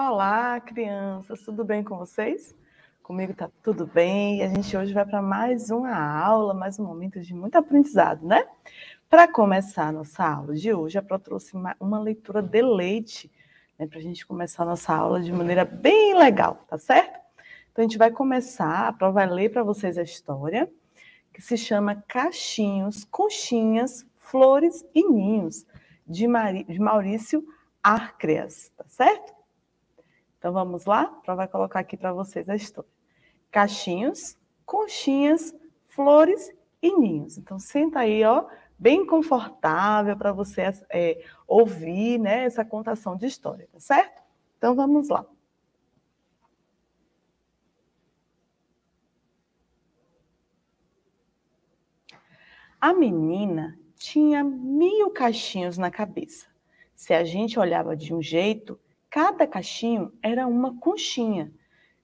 Olá, crianças, tudo bem com vocês? Comigo tá tudo bem. A gente hoje vai para mais uma aula, mais um momento de muito aprendizado, né? Para começar a nossa aula de hoje, a Pro trouxe uma, uma leitura de leite, né, para a gente começar a nossa aula de maneira bem legal, tá certo? Então a gente vai começar, a Pro vai ler para vocês a história, que se chama Cachinhos, Conchinhas, Flores e Ninhos, de, Mari, de Maurício Arcreas, tá certo? Então vamos lá? Para vai colocar aqui para vocês a história. Cachinhos, conchinhas, flores e ninhos. Então senta aí, ó, bem confortável para você é, ouvir, né, essa contação de história, tá certo? Então vamos lá. A menina tinha mil cachinhos na cabeça. Se a gente olhava de um jeito, Cada cachinho era uma conchinha.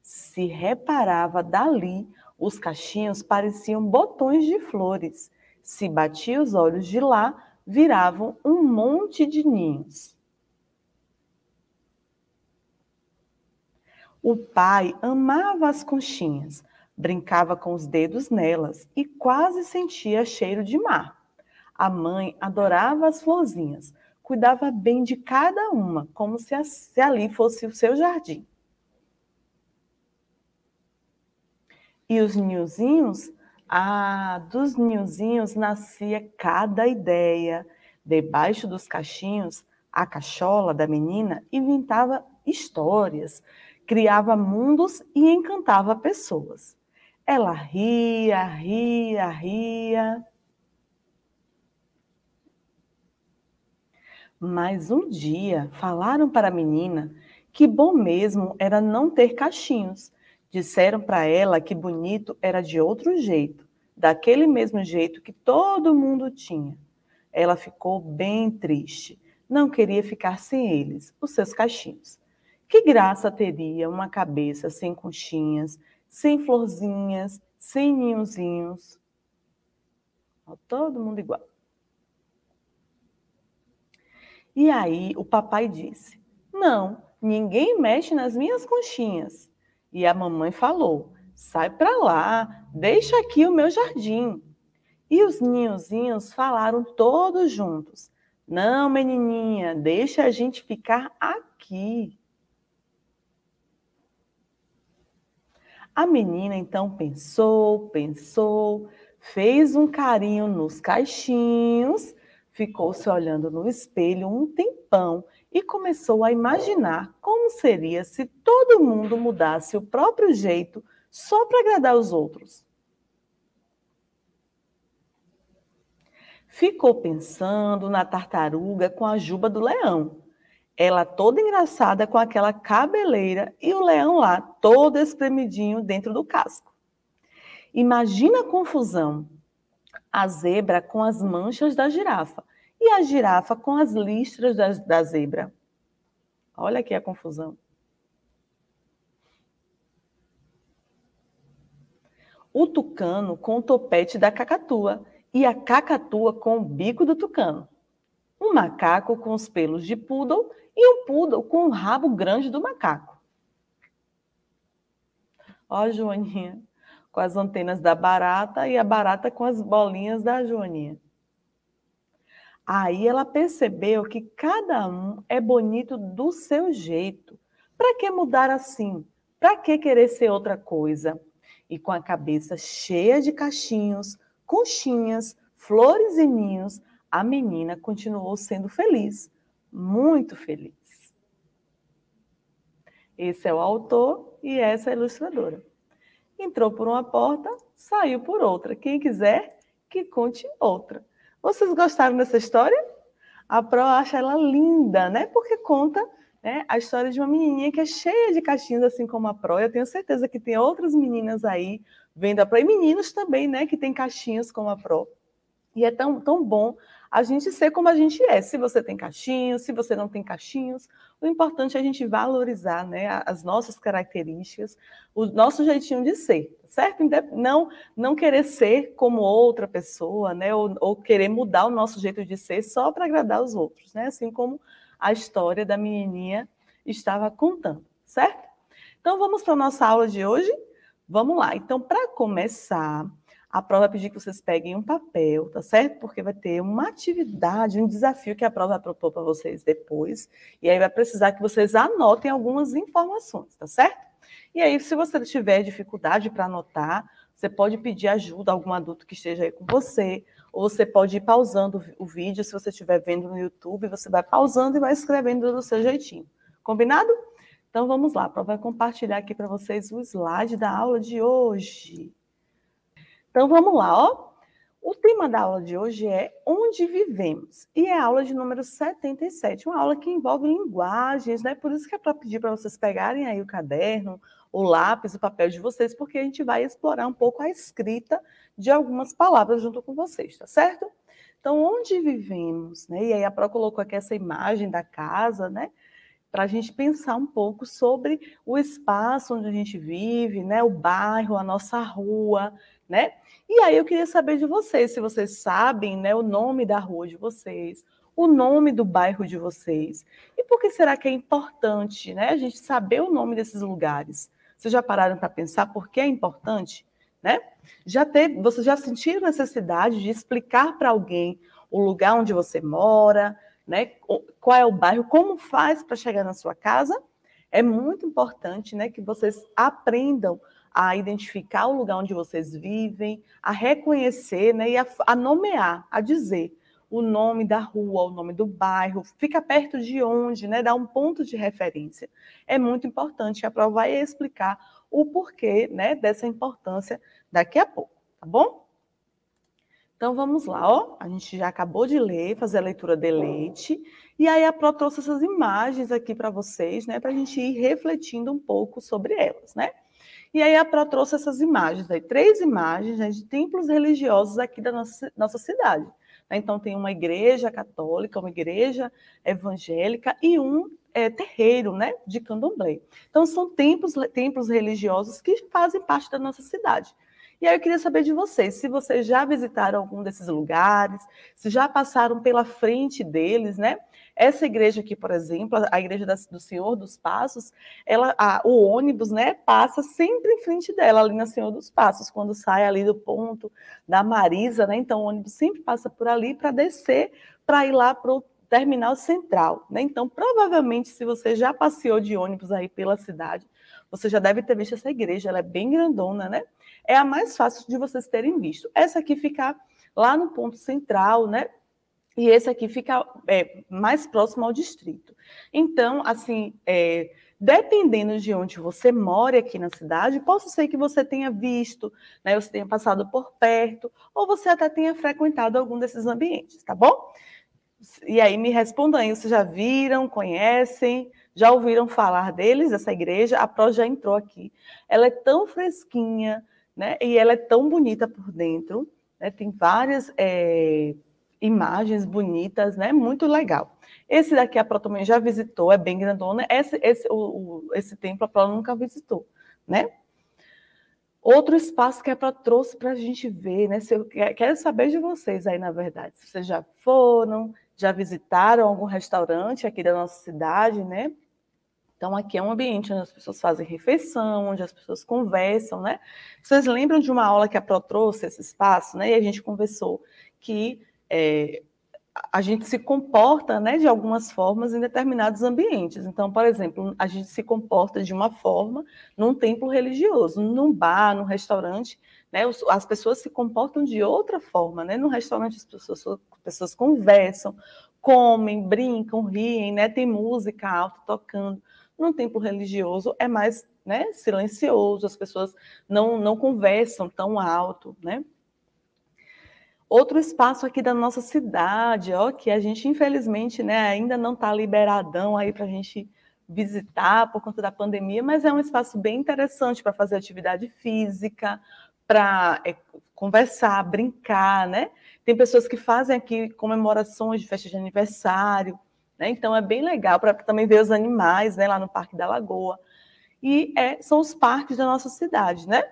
Se reparava dali, os cachinhos pareciam botões de flores. Se batia os olhos de lá, viravam um monte de ninhos. O pai amava as conchinhas, brincava com os dedos nelas e quase sentia cheiro de mar. A mãe adorava as florzinhas, cuidava bem de cada uma, como se, ali fosse o seu jardim. E os ninhozinhos? Ah, dos ninhozinhos nascia cada ideia. Debaixo dos cachinhos, a cachola da menina inventava histórias, criava mundos e encantava pessoas. Ela ria, ria, ria. Mas um dia falaram para a menina que bom mesmo era não ter cachinhos. Disseram para ela que bonito era de outro jeito, daquele mesmo jeito que todo mundo tinha. Ela ficou bem triste. Não queria ficar sem eles, os seus cachinhos. Que graça teria uma cabeça sem conchinhas, sem florzinhas, sem ninhozinhos? Todo mundo igual. E aí o papai disse: Não, ninguém mexe nas minhas conchinhas. E a mamãe falou: Sai para lá, deixa aqui o meu jardim. E os ninhozinhos falaram todos juntos: Não, menininha, deixa a gente ficar aqui. A menina então pensou, pensou, fez um carinho nos caixinhos ficou se olhando no espelho um tempão e começou a imaginar como seria se todo mundo mudasse o próprio jeito só para agradar os outros. Ficou pensando na tartaruga com a juba do leão. Ela toda engraçada com aquela cabeleira e o leão lá todo espremidinho dentro do casco. Imagina a confusão a zebra com as manchas da girafa e a girafa com as listras da, da zebra. Olha aqui a confusão. O tucano com o topete da cacatua e a cacatua com o bico do tucano. Um macaco com os pelos de poodle e um poodle com o rabo grande do macaco. Ó, Joaninha, com as antenas da barata e a barata com as bolinhas da joaninha. Aí ela percebeu que cada um é bonito do seu jeito. Para que mudar assim? Para que querer ser outra coisa? E com a cabeça cheia de cachinhos, conchinhas, flores e ninhos, a menina continuou sendo feliz, muito feliz. Esse é o autor e essa é a ilustradora. Entrou por uma porta, saiu por outra. Quem quiser, que conte outra. Vocês gostaram dessa história? A Pro acha ela linda, né? Porque conta né, a história de uma menininha que é cheia de caixinhas, assim como a Pro. Eu tenho certeza que tem outras meninas aí vendo a Pro. E meninos também, né? Que tem caixinhas como a Pro. E é tão, tão bom a gente ser como a gente é. Se você tem cachinhos, se você não tem cachinhos, o importante é a gente valorizar né, as nossas características, o nosso jeitinho de ser, tá certo? Não, não querer ser como outra pessoa, né? Ou, ou querer mudar o nosso jeito de ser só para agradar os outros, né? Assim como a história da menininha estava contando, certo? Então vamos para a nossa aula de hoje? Vamos lá. Então, para começar, a prova vai é pedir que vocês peguem um papel, tá certo? Porque vai ter uma atividade, um desafio que a prova vai propor para vocês depois. E aí vai precisar que vocês anotem algumas informações, tá certo? E aí, se você tiver dificuldade para anotar, você pode pedir ajuda a algum adulto que esteja aí com você, ou você pode ir pausando o vídeo, se você estiver vendo no YouTube, você vai pausando e vai escrevendo do seu jeitinho. Combinado? Então vamos lá, a prova vai é compartilhar aqui para vocês o slide da aula de hoje. Então vamos lá, ó. O tema da aula de hoje é Onde Vivemos, e é a aula de número 77, uma aula que envolve linguagens, né? Por isso que é para pedir para vocês pegarem aí o caderno, o lápis, o papel de vocês, porque a gente vai explorar um pouco a escrita de algumas palavras junto com vocês, tá certo? Então, onde vivemos, né? E aí a Pro colocou aqui essa imagem da casa, né? para a gente pensar um pouco sobre o espaço onde a gente vive, né, o bairro, a nossa rua, né? E aí eu queria saber de vocês, se vocês sabem, né, o nome da rua de vocês, o nome do bairro de vocês. E por que será que é importante, né, a gente saber o nome desses lugares? Vocês já pararam para pensar por que é importante, né? Já teve, vocês já sentiram necessidade de explicar para alguém o lugar onde você mora, né? Qual é o bairro, como faz para chegar na sua casa? É muito importante, né, que vocês aprendam a identificar o lugar onde vocês vivem, a reconhecer né, e a, a, nomear, a dizer o nome da rua, o nome do bairro, fica perto de onde, né, dá um ponto de referência. É muito importante. A Pro vai explicar o porquê né, dessa importância daqui a pouco, tá bom? Então vamos lá, ó. A gente já acabou de ler, fazer a leitura de leite, e aí a Pro trouxe essas imagens aqui para vocês, né, para a gente ir refletindo um pouco sobre elas, né? E aí a Pro trouxe essas imagens, aí, três imagens né, de templos religiosos aqui da nossa, nossa cidade. Né. Então, tem uma igreja católica, uma igreja evangélica e um é, terreiro né, de candomblé. Então, são templos, templos religiosos que fazem parte da nossa cidade. E aí eu queria saber de vocês, se vocês já visitaram algum desses lugares, se já passaram pela frente deles, né? Essa igreja aqui, por exemplo, a igreja da, do Senhor dos Passos, ela, a, o ônibus, né, passa sempre em frente dela, ali na Senhor dos Passos, quando sai ali do ponto da Marisa, né? Então o ônibus sempre passa por ali para descer, para ir lá para o terminal central, né? Então, provavelmente, se você já passeou de ônibus aí pela cidade, você já deve ter visto essa igreja, ela é bem grandona, né? É a mais fácil de vocês terem visto. Essa aqui fica lá no ponto central, né? e esse aqui fica é, mais próximo ao distrito. Então, assim, é, dependendo de onde você mora aqui na cidade, posso ser que você tenha visto, né, você tenha passado por perto, ou você até tenha frequentado algum desses ambientes, tá bom? E aí me respondam aí, vocês já viram, conhecem, já ouviram falar deles, essa igreja? A Pro já entrou aqui. Ela é tão fresquinha, né? E ela é tão bonita por dentro, né? Tem várias... É imagens bonitas, né? Muito legal. Esse daqui a Pro também já visitou, é bem grandona. Esse, esse, o, o, esse templo a Pro nunca visitou, né? Outro espaço que a Pro trouxe para a gente ver, né? Se eu quero saber de vocês aí, na verdade, se vocês já foram, já visitaram algum restaurante aqui da nossa cidade, né? Então, aqui é um ambiente onde as pessoas fazem refeição, onde as pessoas conversam, né? Vocês lembram de uma aula que a Pro trouxe esse espaço, né? E a gente conversou que é, a gente se comporta né, de algumas formas em determinados ambientes. Então, por exemplo, a gente se comporta de uma forma num templo religioso, num bar, num restaurante. Né, as pessoas se comportam de outra forma. Né? No restaurante, as pessoas, as pessoas conversam, comem, brincam, riem, né? tem música alta tocando. Num templo religioso é mais né, silencioso, as pessoas não, não conversam tão alto. Né? Outro espaço aqui da nossa cidade, ó, que a gente, infelizmente, né, ainda não está liberadão aí para a gente visitar por conta da pandemia, mas é um espaço bem interessante para fazer atividade física, para é, conversar, brincar, né? Tem pessoas que fazem aqui comemorações de festa de aniversário, né? Então é bem legal para também ver os animais, né? Lá no Parque da Lagoa. E é, são os parques da nossa cidade, né?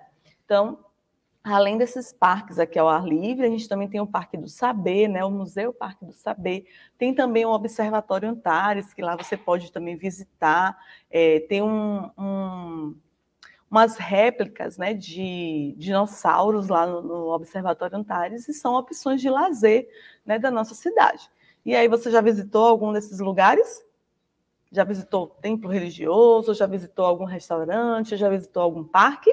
Então, Além desses parques aqui ao ar livre, a gente também tem o Parque do Saber, né? o Museu Parque do Saber. Tem também o Observatório Antares, que lá você pode também visitar. É, tem um, um, umas réplicas né, de dinossauros lá no, no Observatório Antares, e são opções de lazer né, da nossa cidade. E aí, você já visitou algum desses lugares? Já visitou templo religioso? Já visitou algum restaurante? Já visitou algum parque?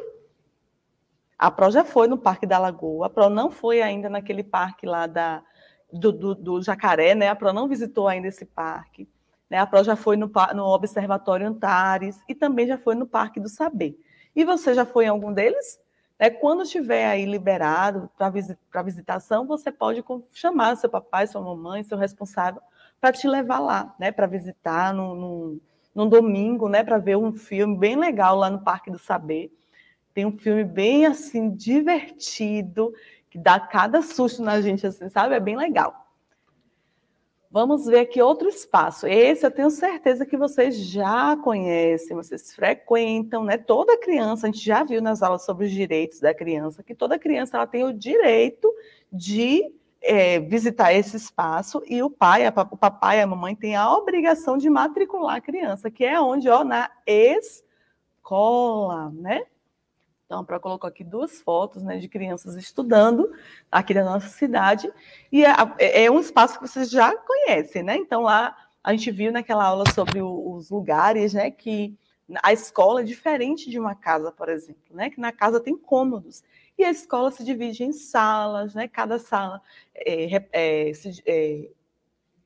A Pro já foi no Parque da Lagoa, a Pro não foi ainda naquele parque lá da, do, do, do Jacaré, né? A Pro não visitou ainda esse parque. Né? A Pro já foi no, no Observatório Antares e também já foi no Parque do Saber. E você já foi em algum deles? É, quando estiver aí liberado para visit, visitação, você pode chamar seu papai, sua mamãe, seu responsável para te levar lá, né? Para visitar num, num, num domingo, né? Para ver um filme bem legal lá no Parque do Saber. Tem um filme bem assim divertido, que dá cada susto na gente assim, sabe? É bem legal. Vamos ver aqui outro espaço. Esse eu tenho certeza que vocês já conhecem, vocês frequentam, né? Toda criança, a gente já viu nas aulas sobre os direitos da criança, que toda criança ela tem o direito de é, visitar esse espaço e o pai, a, o papai e a mamãe têm a obrigação de matricular a criança, que é onde, ó, na escola, né? Então, para colocou aqui duas fotos né, de crianças estudando aqui da nossa cidade. E é, é um espaço que vocês já conhecem, né? Então, lá a gente viu naquela aula sobre o, os lugares, né? Que a escola é diferente de uma casa, por exemplo, né? Que na casa tem cômodos. E a escola se divide em salas, né? Cada sala é, é,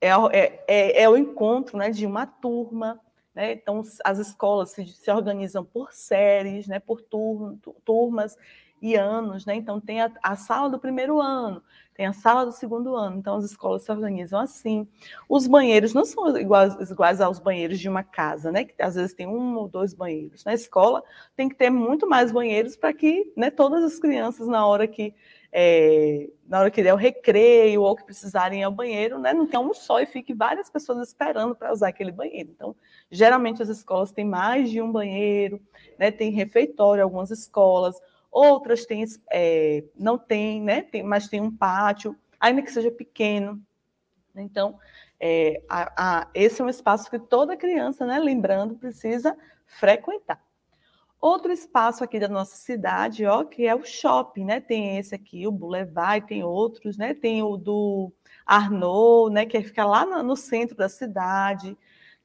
é, é, o encontro né, de uma turma. Né? Então, as escolas se, se organizam por séries, né? por turno, turmas e anos. Né? Então, tem a, a, sala do primeiro ano, tem a sala do segundo ano. Então, as escolas se organizam assim. Os banheiros não são iguais, iguais aos banheiros de uma casa, né? que às vezes tem um ou dois banheiros. Na escola, tem que ter muito mais banheiros para que né, todas as crianças, na hora que é, na hora que der o recreio ou que precisarem ir ao banheiro, né, não tem um só e fique várias pessoas esperando para usar aquele banheiro. Então, geralmente as escolas têm mais de um banheiro, né, tem refeitório algumas escolas, outras têm, é, não tem, né, tem, mas tem um pátio, ainda que seja pequeno. Então, é, a, a, esse é um espaço que toda criança, né, lembrando, precisa frequentar. Outro espaço aqui da nossa cidade, ó, que é o shopping, né? Tem esse aqui, o Boulevard, tem outros, né? Tem o do Arnaud, né? Que fica lá no centro da cidade,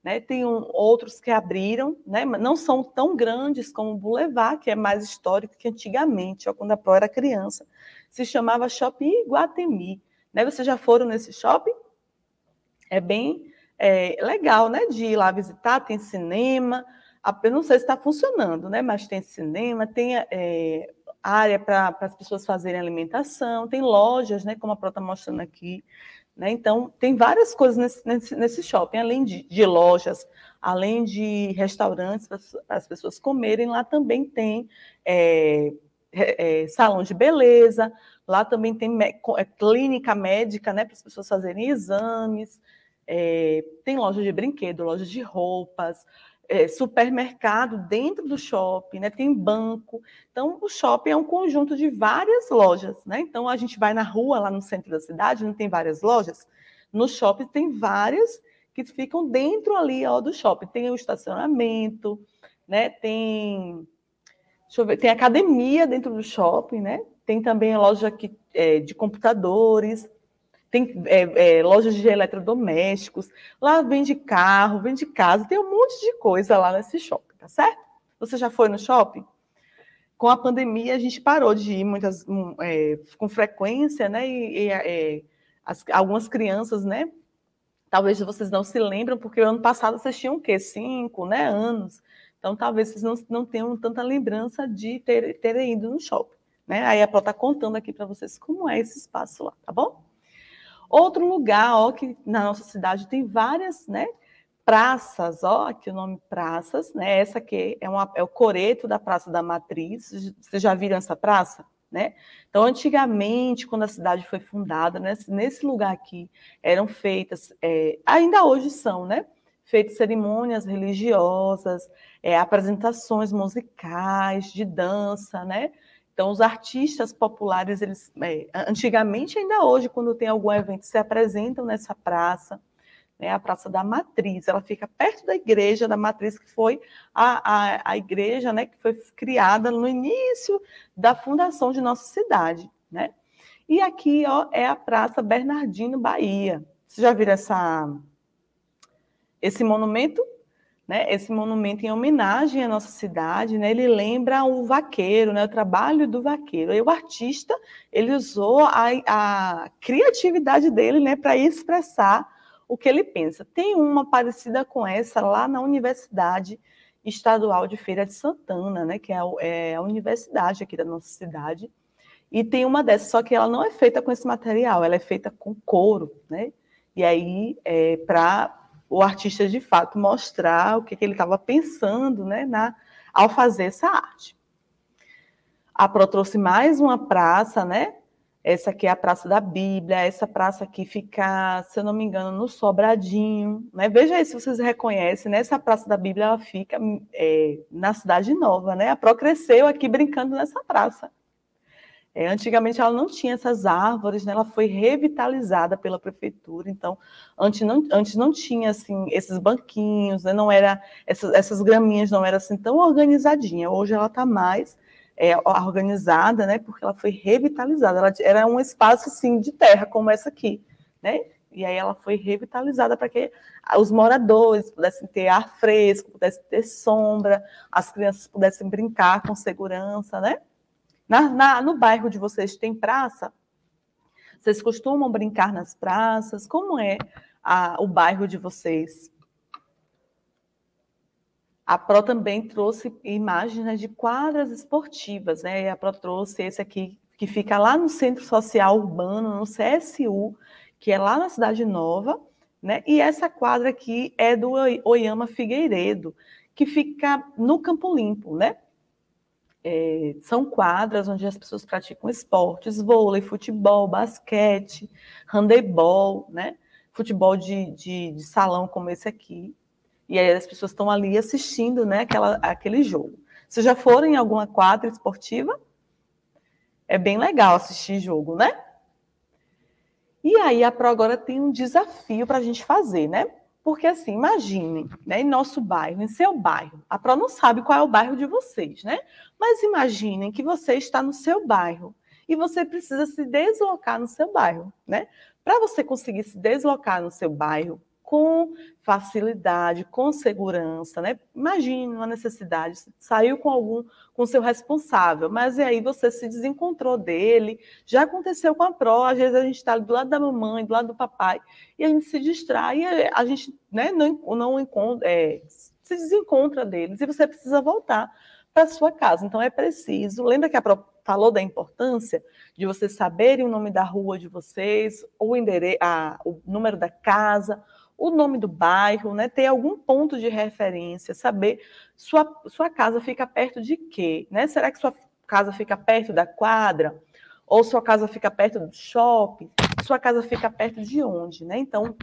né? Tem um, outros que abriram, né? Não são tão grandes como o Boulevard, que é mais histórico que antigamente, ó, quando a Pro era criança, se chamava Shopping Iguatemi, né? Vocês já foram nesse shopping? É bem é, legal, né? De ir lá visitar, tem cinema, eu não sei se está funcionando, né? Mas tem cinema, tem é, área para as pessoas fazerem alimentação, tem lojas, né? Como a Pró está mostrando aqui. Né? Então, tem várias coisas nesse, nesse, nesse shopping, além de, de, lojas, além de restaurantes para as pessoas comerem, lá também tem é, é, salão de beleza, lá também tem é clínica médica né, para as pessoas fazerem exames, tem loja de brinquedo, loja de roupas, é, supermercado dentro do shopping, né? tem banco. Então, o shopping é um conjunto de várias lojas. Né? Então, a gente vai na rua, lá no centro da cidade, não tem várias lojas? No shopping tem várias que ficam dentro ali ó, do shopping. Tem o estacionamento, né? tem, ver, tem academia dentro do shopping, né? tem também loja que, é, de computadores, tem é, é, lojas de eletrodomésticos, lá vende carro, vende casa, tem um monte de coisa lá nesse shopping, tá certo? Você já foi no shopping? Com a pandemia, a gente parou de ir muitas, hum, é, com frequência, né? E, e é, as, algumas crianças, né? Talvez vocês não se lembram, porque o ano passado vocês tinham o quê? Cinco né, anos. Então, talvez vocês não, não tenham tanta lembrança de terem ter ido no shopping. Né? Aí a Pro está contando aqui para vocês como é esse espaço lá, tá bom? Outro lugar, ó, que na nossa cidade tem várias, né? Praças, ó, aqui o nome praças, né? Essa aqui é, uma, é o coreto da Praça da Matriz. Vocês já viram essa praça? Né? Então, antigamente, quando a cidade foi fundada, né, nesse lugar aqui eram feitas, é, ainda hoje são, né, feitas cerimônias religiosas, é, apresentações musicais, de dança, né, então, os artistas populares, eles é, antigamente, ainda hoje, quando tem algum evento, se apresentam nessa praça, né, a Praça da Matriz. Ela fica perto da igreja da Matriz, que foi a, a, a igreja né, que foi criada no início da fundação de nossa cidade. Né? E aqui ó, é a Praça Bernardino Bahia. Vocês já viram essa, esse monumento? né, esse monumento em homenagem à nossa cidade, né, ele lembra o vaqueiro, né, o trabalho do vaqueiro. E o artista, ele usou a, a criatividade dele, né, para expressar o que ele pensa. Tem uma parecida com essa lá na Universidade Estadual de Feira de Santana, né, que é a, é a universidade aqui da nossa cidade, e tem uma dessas, só que ela não é feita com esse material, ela é feita com couro, né? E aí, é, para o artista de fato mostrar o que, que ele estava pensando né, na, ao fazer essa arte. A Pro trouxe mais uma praça, né? Essa aqui é a Praça da Bíblia, essa praça aqui fica, se eu não me engano, no Sobradinho. Né? Veja aí se vocês reconhecem, né? Essa Praça da Bíblia ela fica é, na Cidade Nova, né? A Pro cresceu aqui brincando nessa praça. É, antigamente ela não tinha essas árvores, né? ela foi revitalizada pela prefeitura, então antes não, antes não tinha assim esses banquinhos, né? não era essas, essas graminhas não era assim tão organizadinha. Hoje ela está mais é, organizada, né? Porque ela foi revitalizada. Ela era um espaço assim de terra como essa aqui, né? E aí ela foi revitalizada para que os moradores pudessem ter ar fresco, pudessem ter sombra, as crianças pudessem brincar com segurança, né? Na, na, no bairro de vocês tem praça? Vocês costumam brincar nas praças? Como é a, o bairro de vocês? A Pro também trouxe imagens né, de quadras esportivas, né? A Pro trouxe esse aqui que fica lá no Centro Social Urbano, no CSU, que é lá na Cidade Nova, né? E essa quadra aqui é do Oyama Figueiredo, que fica no Campo Limpo, né? É, são quadras onde as pessoas praticam esportes, vôlei, futebol, basquete, handebol, né? Futebol de, de, de salão como esse aqui. E aí as pessoas estão ali assistindo né, aquela, aquele jogo. Se já foram em alguma quadra esportiva, é bem legal assistir jogo, né? E aí a Pro agora tem um desafio para a gente fazer, né? Porque assim, imaginem, né, em nosso bairro, em seu bairro, a Pro não sabe qual é o bairro de vocês, né? Mas imaginem que você está no seu bairro e você precisa se deslocar no seu bairro, né? Para você conseguir se deslocar no seu bairro, com facilidade, com segurança, né? Imagine uma necessidade, saiu com algum, com seu responsável, mas e aí você se desencontrou dele, já aconteceu com a pró, às vezes a gente está do lado da mamãe, do lado do papai, e a gente se distrai, a gente né, não, não encontra, é, se desencontra deles, e você precisa voltar para sua casa. Então é preciso, lembra que a pró falou da importância de vocês saberem o nome da rua de vocês, o, a, o número da casa, o nome do bairro, né? Ter algum ponto de referência, saber sua, sua casa fica perto de quê, né? Será que sua casa fica perto da quadra? Ou sua casa fica perto do shopping? Sua casa fica perto de onde, né? Então,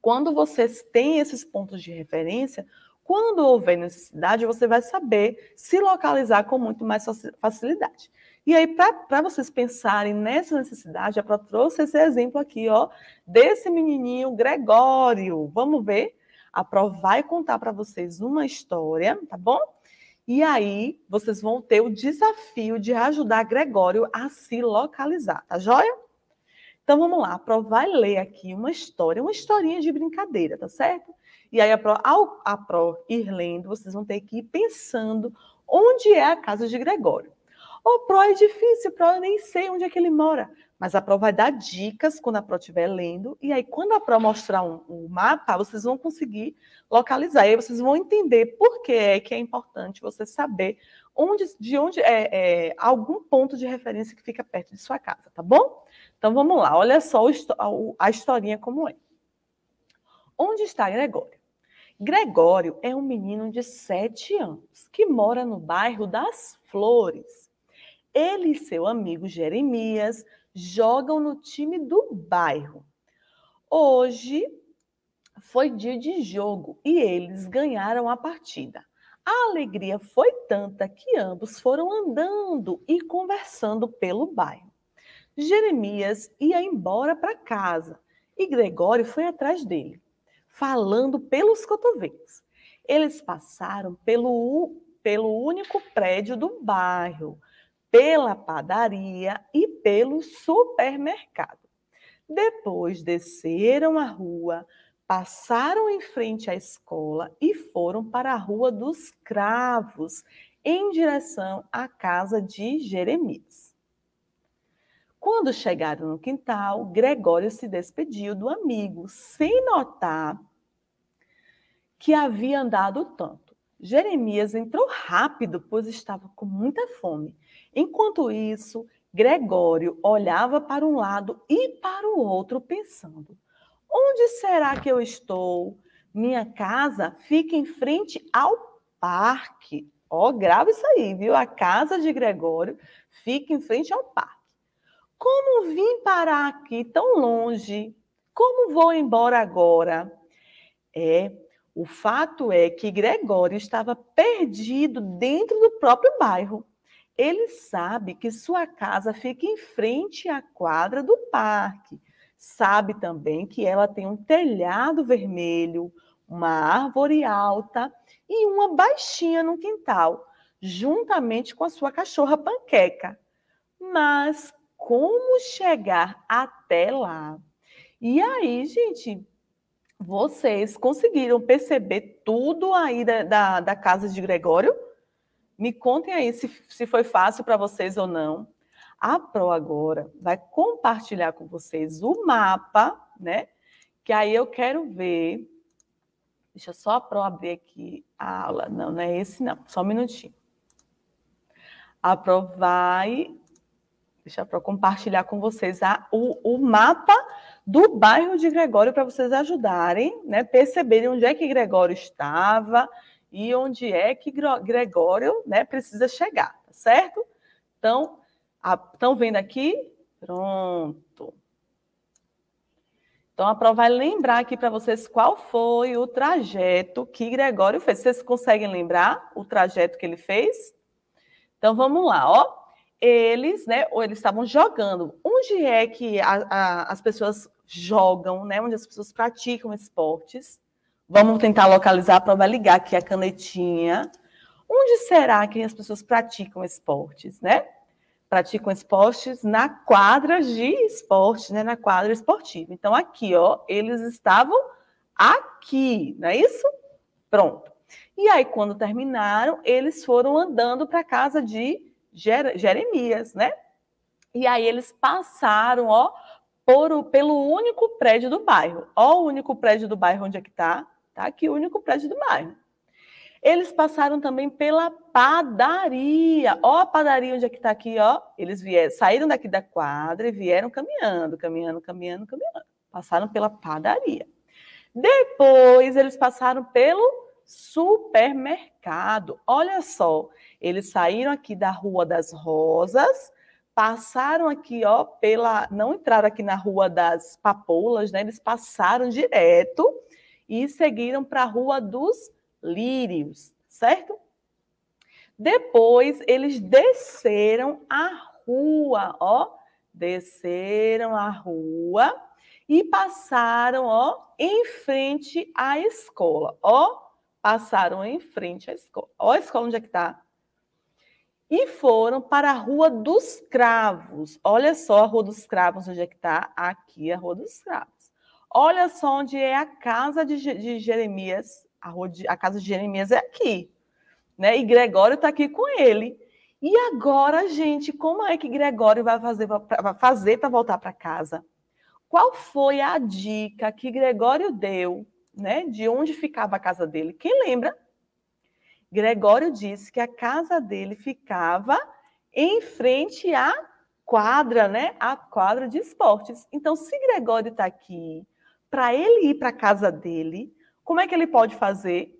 quando você tem esses pontos de referência, quando houver necessidade, você vai saber se localizar com muito mais facilidade. E aí, para vocês pensarem nessa necessidade, a Pro trouxe esse exemplo aqui, ó, desse menininho Gregório. Vamos ver? A Pro vai contar para vocês uma história, tá bom? E aí, vocês vão ter o desafio de ajudar Gregório a se localizar, tá joia? Então, vamos lá. A Pro vai ler aqui uma história, uma historinha de brincadeira, tá certo? E aí, a ao, a Pro ir lendo, vocês vão ter que ir pensando onde é a casa de Gregório. O oh, Pro é difícil, o Pro é, eu nem sei onde é que ele mora. Mas a Pro vai dar dicas quando a Pro estiver lendo. E aí, quando a Pro mostrar um, um mapa, vocês vão conseguir localizar. E aí vocês vão entender por que é que é importante você saber onde, de onde é, é algum ponto de referência que fica perto de sua casa, tá bom? Então vamos lá, olha só o, a historinha como é. Onde está Gregório? Gregório é um menino de sete anos que mora no bairro das Flores ele e seu amigo Jeremias jogam no time do bairro. Hoje foi dia de jogo e eles ganharam a partida. A alegria foi tanta que ambos foram andando e conversando pelo bairro. Jeremias ia embora para casa e Gregório foi atrás dele, falando pelos cotovelos. Eles passaram pelo, pelo único prédio do bairro, pela padaria e pelo supermercado. Depois desceram a rua, passaram em frente à escola e foram para a Rua dos Cravos, em direção à casa de Jeremias. Quando chegaram no quintal, Gregório se despediu do amigo, sem notar que havia andado tanto. Jeremias entrou rápido, pois estava com muita fome. Enquanto isso, Gregório olhava para um lado e para o outro, pensando: onde será que eu estou? Minha casa fica em frente ao parque. Ó, oh, grava isso aí, viu? A casa de Gregório fica em frente ao parque. Como vim parar aqui tão longe? Como vou embora agora? É, o fato é que Gregório estava perdido dentro do próprio bairro ele sabe que sua casa fica em frente à quadra do parque. Sabe também que ela tem um telhado vermelho, uma árvore alta e uma baixinha no quintal, juntamente com a sua cachorra panqueca. Mas como chegar até lá? E aí, gente, vocês conseguiram perceber tudo aí da, da, da casa de Gregório? Me contem aí se, se foi fácil para vocês ou não. A Pro agora vai compartilhar com vocês o mapa, né? Que aí eu quero ver. Deixa só a Pro abrir aqui a aula. Não, não é esse não. Só um minutinho. A Pro vai deixar para compartilhar com vocês a, o, o, mapa do bairro de Gregório para vocês ajudarem, né? Perceberem onde é que Gregório estava e onde é que Gregório né, precisa chegar, tá certo? Então, estão vendo aqui? Pronto. Então, a prova vai lembrar aqui para vocês qual foi o trajeto que Gregório fez. Vocês conseguem lembrar o trajeto que ele fez? Então, vamos lá, ó. Eles, né, ou eles estavam jogando. Onde é que a, a, as pessoas jogam, né? Onde as pessoas praticam esportes? Vamos tentar localizar para ligar aqui a canetinha. Onde será que as pessoas praticam esportes, né? Praticam esportes na quadra de esporte, né? Na quadra esportiva. Então, aqui, ó, eles estavam aqui, não é isso? Pronto. E aí, quando terminaram, eles foram andando para a casa de Jeremias, né? E aí eles passaram, ó, por, pelo único prédio do bairro. Ó, o único prédio do bairro onde é que tá? tá? aqui o único prédio do bairro. Eles passaram também pela padaria. Ó, a padaria onde é que está aqui, ó. Eles vieram, saíram daqui da quadra e vieram caminhando, caminhando, caminhando, caminhando. Passaram pela padaria. Depois eles passaram pelo supermercado. Olha só, eles saíram aqui da Rua das Rosas, passaram aqui, ó, pela, não entraram aqui na Rua das Papoulas, né? Eles passaram direto e seguiram para a Rua dos Lírios, certo? Depois eles desceram a rua, ó, desceram a rua e passaram, ó, em frente à escola, ó, passaram em frente à escola. Ó a escola onde é que tá? E foram para a Rua dos Cravos. Olha só a Rua dos Cravos onde é que tá? Aqui é a Rua dos Cravos. Olha só onde é a casa de, de Jeremias, a, de, a, casa de Jeremias é aqui, né? E Gregório está aqui com ele. E agora, gente, como é que Gregório vai fazer, para fazer para voltar para casa? Qual foi a dica que Gregório deu, né? De onde ficava a casa dele? Quem lembra? Gregório disse que a casa dele ficava em frente à quadra, né? A quadra de esportes. Então, se Gregório está aqui para ele ir para casa dele, como é que ele pode fazer?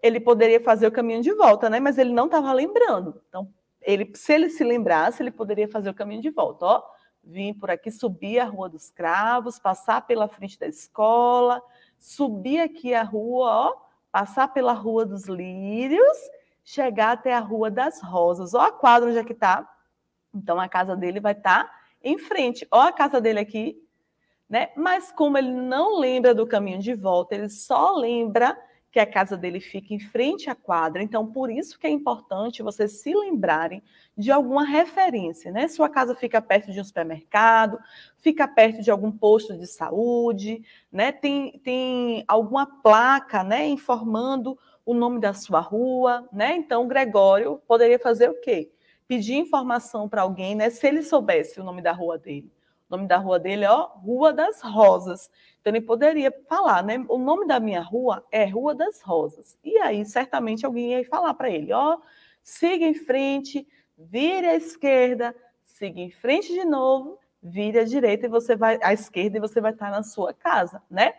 Ele poderia fazer o caminho de volta, né? Mas ele não estava lembrando. Então, ele, se ele se lembrasse, ele poderia fazer o caminho de volta. Ó, vim por aqui, subir a Rua dos Cravos, passar pela frente da escola, subir aqui a rua, ó, passar pela Rua dos Lírios, chegar até a Rua das Rosas. Ó, a quadra onde é que está? Então, a casa dele vai estar tá em frente. Ó, a casa dele aqui né? Mas como ele não lembra do caminho de volta, ele só lembra que a casa dele fica em frente à quadra. Então, por isso que é importante vocês se lembrarem de alguma referência, né? Sua casa fica perto de um supermercado, fica perto de algum posto de saúde, né? Tem, tem alguma placa, né? Informando o nome da sua rua, né? Então, Gregório poderia fazer o quê? Pedir informação para alguém, né? Se ele soubesse o nome da rua dele. O nome da rua dele é ó, Rua das Rosas. Então ele poderia falar, né? O nome da minha rua é Rua das Rosas. E aí certamente alguém ia falar para ele, ó, siga em frente, vire à esquerda, siga em frente de novo, vire à direita e você vai à esquerda e você vai estar na sua casa, né?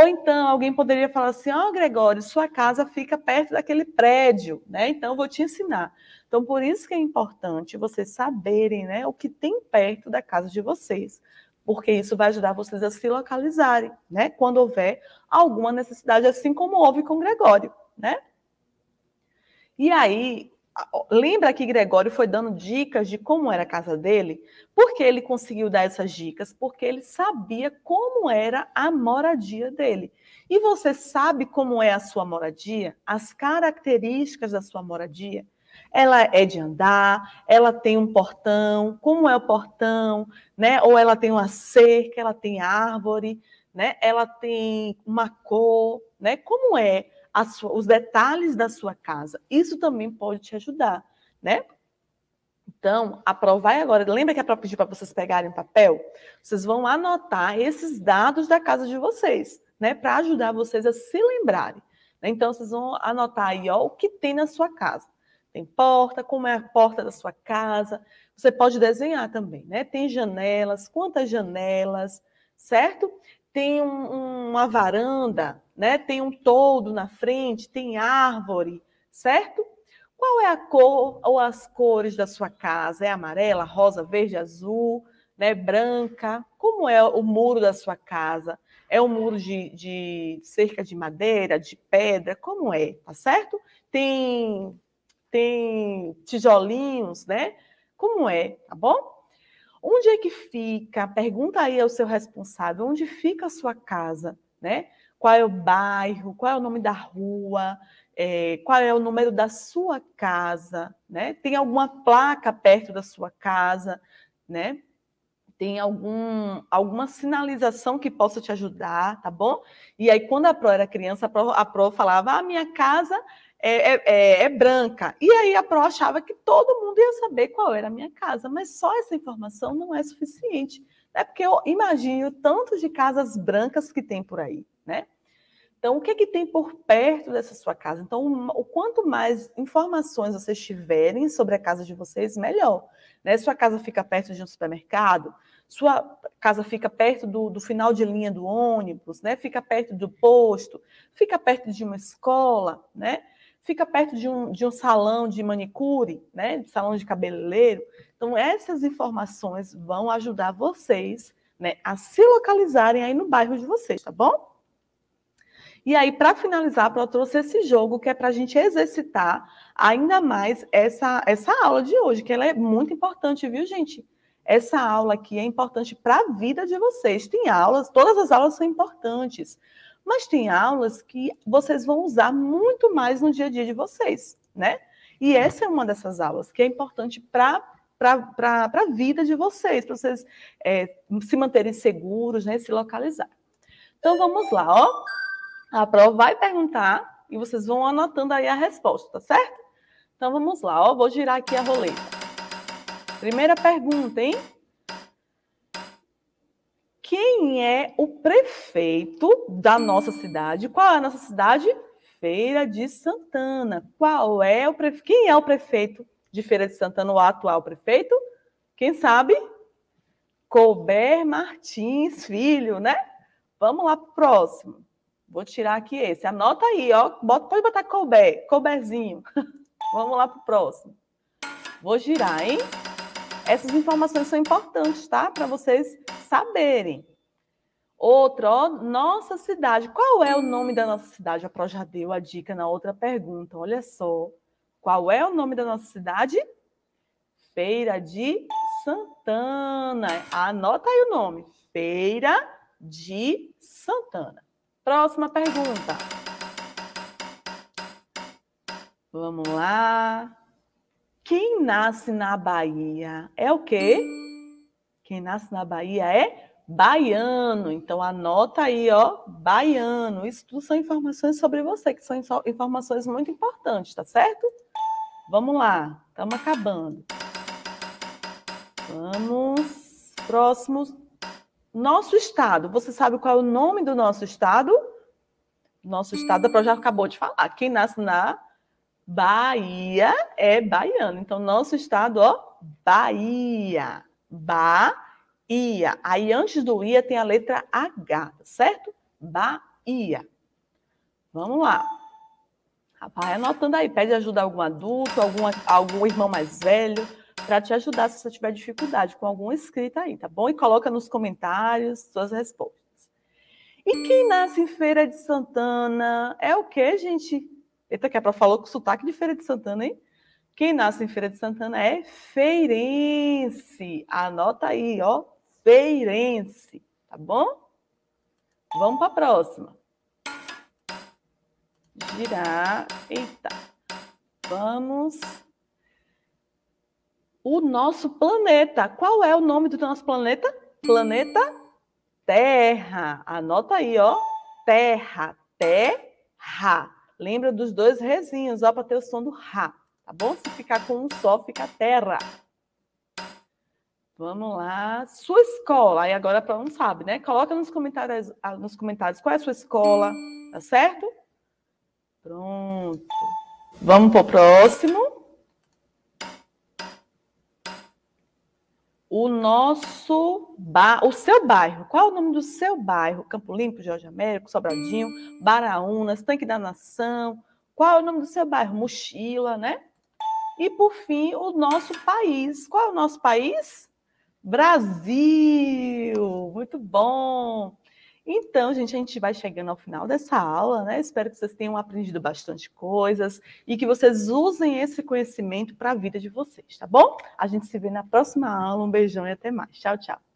Ou então alguém poderia falar assim: Ó, oh, Gregório, sua casa fica perto daquele prédio, né? Então vou te ensinar. Então, por isso que é importante vocês saberem né, o que tem perto da casa de vocês, porque isso vai ajudar vocês a se localizarem, né? Quando houver alguma necessidade, assim como houve com Gregório, né? E aí, Lembra que Gregório foi dando dicas de como era a casa dele? Por que ele conseguiu dar essas dicas? Porque ele sabia como era a moradia dele. E você sabe como é a sua moradia? As características da sua moradia? Ela é de andar, ela tem um portão, como é o portão, né? Ou ela tem uma cerca, ela tem árvore, né? Ela tem uma cor, né? Como é? sua, os detalhes da sua casa. Isso também pode te ajudar, né? Então, aprovai agora. Lembra que a própria pedir para vocês pegarem papel? Vocês vão anotar esses dados da casa de vocês, né? Para ajudar vocês a se lembrarem. Né? Então, vocês vão anotar aí ó, o que tem na sua casa. Tem porta, como é a porta da sua casa. Você pode desenhar também, né? Tem janelas, quantas janelas, certo? tem um, uma varanda, né? tem um toldo na frente, tem árvore, certo? Qual é a cor ou as cores da sua casa? É amarela, rosa, verde, azul, né? branca? Como é o muro da sua casa? É um muro de, de cerca de madeira, de pedra? Como é? Tá certo? Tem, tem tijolinhos, né? Como é? Tá bom? Onde é que fica? Pergunta aí ao seu responsável, onde fica a sua casa, né? Qual é o bairro? Qual é o nome da rua? É, qual é o número da sua casa, né? Tem alguma placa perto da sua casa, né? Tem algum, alguma sinalização que possa te ajudar, tá bom? E aí, quando a Pro era criança, a Pro, a Pro falava: a ah, minha casa é, é, é, é, branca. E aí a Pro achava que todo mundo ia saber qual era a minha casa, mas só essa informação não é suficiente. Né? Porque eu imagino tanto de casas brancas que tem por aí, né? Então, o que, é que tem por perto dessa sua casa? Então, o quanto mais informações vocês tiverem sobre a casa de vocês, melhor. Né? Sua casa fica perto de um supermercado, sua casa fica perto do, do final de linha do ônibus, né? fica perto do posto, fica perto de uma escola, né? fica perto de um, de um salão de manicure, né? De salão de cabeleireiro. Então, essas informações vão ajudar vocês né, a se localizarem aí no bairro de vocês, tá bom? E aí, para finalizar, eu trouxe esse jogo que é para a gente exercitar ainda mais essa, essa aula de hoje, que ela é muito importante, viu, gente? Essa aula aqui é importante para a vida de vocês. Tem aulas, todas as aulas são importantes, mas tem aulas que vocês vão usar muito mais no dia a dia de vocês, né? E essa é uma dessas aulas que é importante para para a vida de vocês, para vocês é, se manterem seguros, né, se localizar. Então vamos lá, ó. A prova vai perguntar e vocês vão anotando aí a resposta, tá certo? Então vamos lá, ó. Vou girar aqui a roleta. Primeira pergunta, hein? quem é o prefeito da nossa cidade? Qual é a nossa cidade? Feira de Santana. Qual é o prefe... Quem é o prefeito de Feira de Santana, o atual prefeito? Quem sabe? Colbert Martins Filho, né? Vamos lá pro próximo. Vou tirar aqui esse. Anota aí, ó. Bota, pode botar Colbert, Colbertzinho. Vamos lá pro próximo. Vou girar, hein? Essas informações são importantes, tá? Para vocês saberem. Outro, nossa cidade. Qual é o nome da nossa cidade? A Pro já deu a dica na outra pergunta. Olha só. Qual é o nome da nossa cidade? Feira de Santana. Anota aí o nome. Feira de Santana. Próxima pergunta. Vamos lá. Quem nasce na Bahia é o quê? Quem nasce na Bahia é baiano. Então anota aí, ó, baiano. Isso tudo são informações sobre você, que são informações muito importantes, tá certo? Vamos lá, estamos acabando. Vamos. Próximos. Nosso estado. Você sabe qual é o nome do nosso estado? Nosso estado, a Pro já acabou de falar. Quem nasce na Bahia é baiano. Então, nosso estado, ó, Bahia. Bahia. Aí antes do ia tem a letra H, tá certo? Bahia. Vamos lá. Rapaz, anotando aí, pede ajuda a algum adulto, algum algum irmão mais velho, para te ajudar se você tiver dificuldade com alguma escrita aí, tá bom? E coloca nos comentários suas respostas. E quem nasce em Feira de Santana é o quê, gente? Eita, que é para falar com sotaque de Feira de Santana, hein? Quem nasce em Feira de Santana é feirense. Anota aí, ó, feirense, tá bom? Vamos para a próxima. Girar. Eita. Vamos. O nosso planeta. Qual é o nome do nosso planeta? Planeta Terra. Anota aí, ó. Terra. Terra. Lembra dos dois resinhos, ó, para ter o som do ra. Tá bom? Se ficar com um só, fica terra. Vamos lá. Sua escola. aí agora para não sabe, né? Coloca nos comentários, ah, nos comentários qual é a sua escola, tá certo? Pronto. Vamos para o próximo. O nosso bar, o seu bairro. Qual é o nome do seu bairro? Campo Limpo, Jorge Américo, Sobradinho, Baraúnas, Tanque da Nação. Qual é o nome do seu bairro? Mochila, né? E por fim, o nosso país. Qual é o nosso país? Brasil! Muito bom! Então, gente, a gente vai chegando ao final dessa aula, né? Espero que vocês tenham aprendido bastante coisas e que vocês usem esse conhecimento para a vida de vocês, tá bom? A gente se vê na próxima aula. Um beijão e até mais. Tchau, tchau.